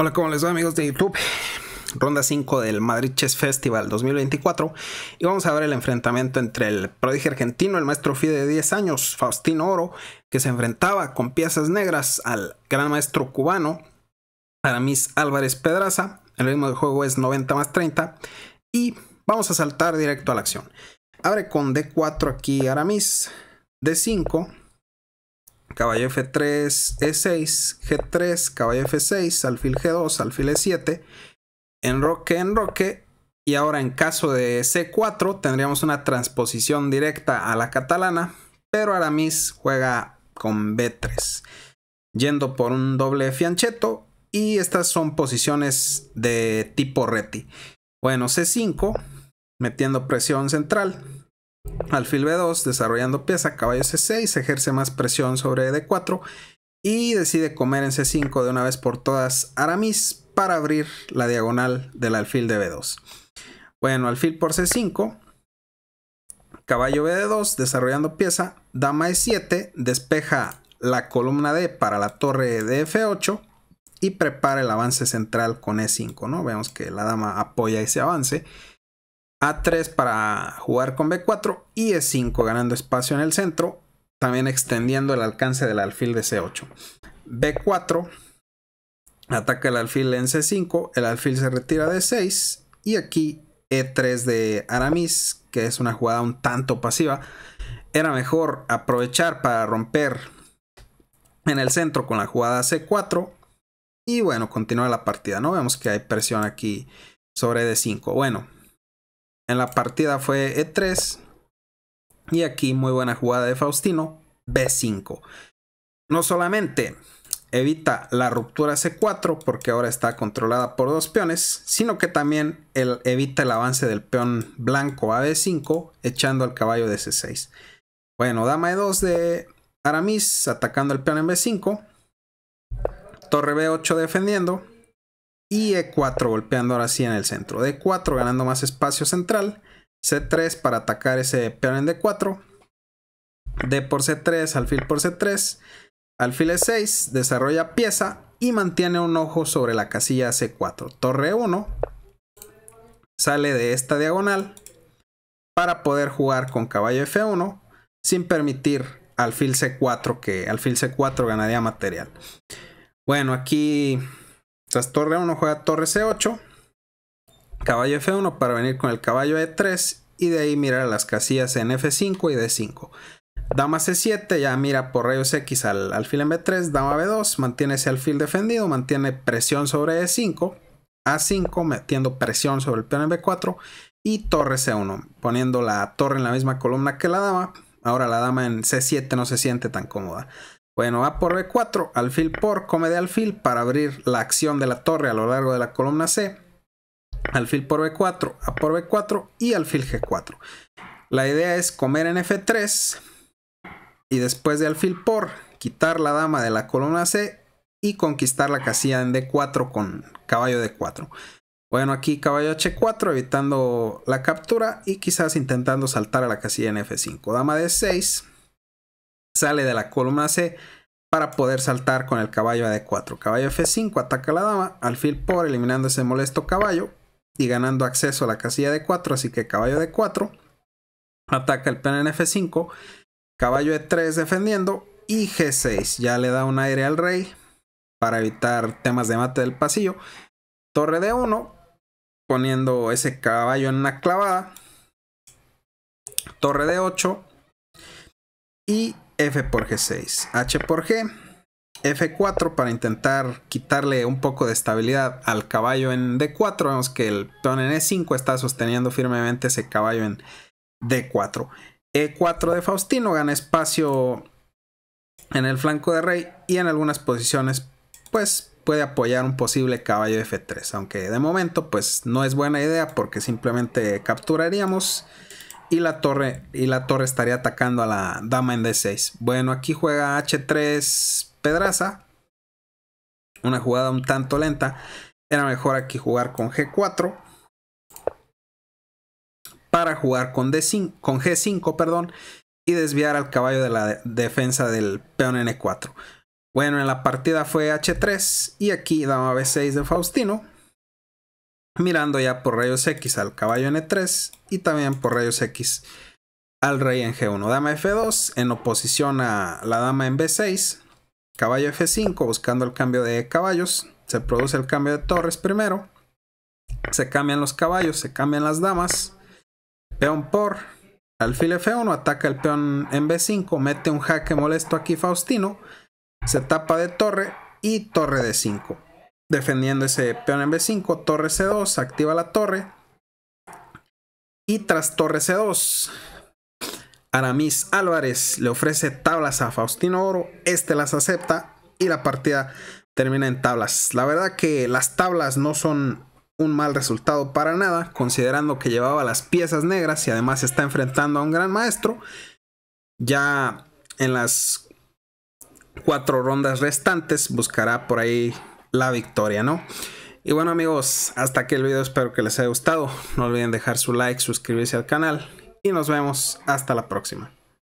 Hola, ¿cómo les va amigos de YouTube? Ronda 5 del Madrid Chess Festival 2024 y vamos a ver el enfrentamiento entre el prodigio argentino, el maestro FIDE de 10 años, Faustino Oro, que se enfrentaba con piezas negras al gran maestro cubano, Aramis Álvarez Pedraza, el ritmo de juego es 90 más 30 y vamos a saltar directo a la acción. Abre con D4 aquí Aramis, D5, caballo F3, E6, G3, caballo F6, alfil G2, alfil E7, enroque, enroque, y ahora en caso de C4 tendríamos una transposición directa a la catalana, pero Aramis juega con B3, yendo por un doble fianchetto, y estas son posiciones de tipo reti. Bueno, C5, metiendo presión central, Alfil B2, desarrollando pieza, caballo C6, ejerce más presión sobre D4 y decide comer en C5 de una vez por todas Aramis para abrir la diagonal del alfil de B2. Bueno, alfil por C5, caballo B2, desarrollando pieza, dama E7, despeja la columna D para la torre de F8 y prepara el avance central con E5, ¿no? Vemos que la dama apoya ese avance a3 para jugar con B4 y E5 ganando espacio en el centro, también extendiendo el alcance del alfil de C8. B4 ataca el alfil en C5, el alfil se retira de 6 y aquí E3 de Aramis, que es una jugada un tanto pasiva, era mejor aprovechar para romper en el centro con la jugada C4 y bueno, continúa la partida, ¿no? Vemos que hay presión aquí sobre D5. Bueno, en la partida fue E3. Y aquí muy buena jugada de Faustino. B5. No solamente evita la ruptura C4 porque ahora está controlada por dos peones, sino que también evita el avance del peón blanco a B5 echando al caballo de C6. Bueno, dama E2 de Aramis atacando al peón en B5, torre B8 defendiendo, y E4 golpeando ahora sí en el centro. D4 ganando más espacio central. C3 para atacar ese peón en D4. D por C3, alfil por C3. Alfil E6 desarrolla pieza y mantiene un ojo sobre la casilla C4. Torre 1 sale de esta diagonal para poder jugar con caballo F1 sin permitir alfil C4 que alfil C4 ganaría material. Bueno, aquí entonces torre 1 juega torre C8, caballo F1 para venir con el caballo E3 y de ahí mirar a las casillas en F5 y D5. Dama C7 ya mira por rayos X al alfil en B3, dama B2, mantiene ese alfil defendido, mantiene presión sobre E5, A5 metiendo presión sobre el peón en B4 y torre C1, poniendo la torre en la misma columna que la dama. Ahora la dama en C7 no se siente tan cómoda. Bueno, A por B4, alfil por, come de alfil para abrir la acción de la torre a lo largo de la columna C. Alfil por B4, A por B4 y alfil G4. La idea es comer en F3 y después de alfil por, quitar la dama de la columna C y conquistar la casilla en D4 con caballo D4. Bueno, aquí caballo H4 evitando la captura y quizás intentando saltar a la casilla en F5. Dama D6 sale de la columna C para poder saltar con el caballo a D4. Caballo F5 ataca a la dama, alfil por eliminando ese molesto caballo y ganando acceso a la casilla de 4 así que caballo D4 ataca el peón en F5, caballo E3 defendiendo y G6 ya le da un aire al rey para evitar temas de mate del pasillo. Torre D1 poniendo ese caballo en una clavada. Torre D8 y F por G6, H por G, F4 para intentar quitarle un poco de estabilidad al caballo en D4. Vemos que el peón en E5 está sosteniendo firmemente ese caballo en D4. E4 de Faustino gana espacio en el flanco de rey y en algunas posiciones pues puede apoyar un posible caballo F3, aunque de momento pues no es buena idea porque simplemente capturaríamos y la torre y la torre estaría atacando a la dama en d6. Bueno, aquí juega h3 Pedraza. Una jugada un tanto lenta. Era mejor aquí jugar con g4 para jugar con d5 con g5, perdón, y desviar al caballo de la defensa del peón en n4. Bueno, en la partida fue h3 y aquí dama b6 de Faustino mirando ya por rayos X al caballo en 3 y también por rayos X al rey en G1. Dama F2 en oposición a la dama en B6. Caballo F5 buscando el cambio de caballos. Se produce el cambio de torres primero. Se cambian los caballos, se cambian las damas. Peón por. Alfil F1 ataca el peón en B5. Mete un jaque molesto aquí Faustino. Se tapa de torre y torre D5 defendiendo ese peón en B5, torre C2, activa la torre. Y tras torre C2, Aramis Álvarez le ofrece tablas a Faustino Oro, este las acepta y la partida termina en tablas. La verdad que las tablas no son un mal resultado para nada, considerando que llevaba las piezas negras y además está enfrentando a un gran maestro. Ya en las cuatro rondas restantes buscará por ahí la victoria, ¿no? Y bueno amigos, hasta aquí el video, espero que les haya gustado. No olviden dejar su like, suscribirse al canal y nos vemos hasta la próxima.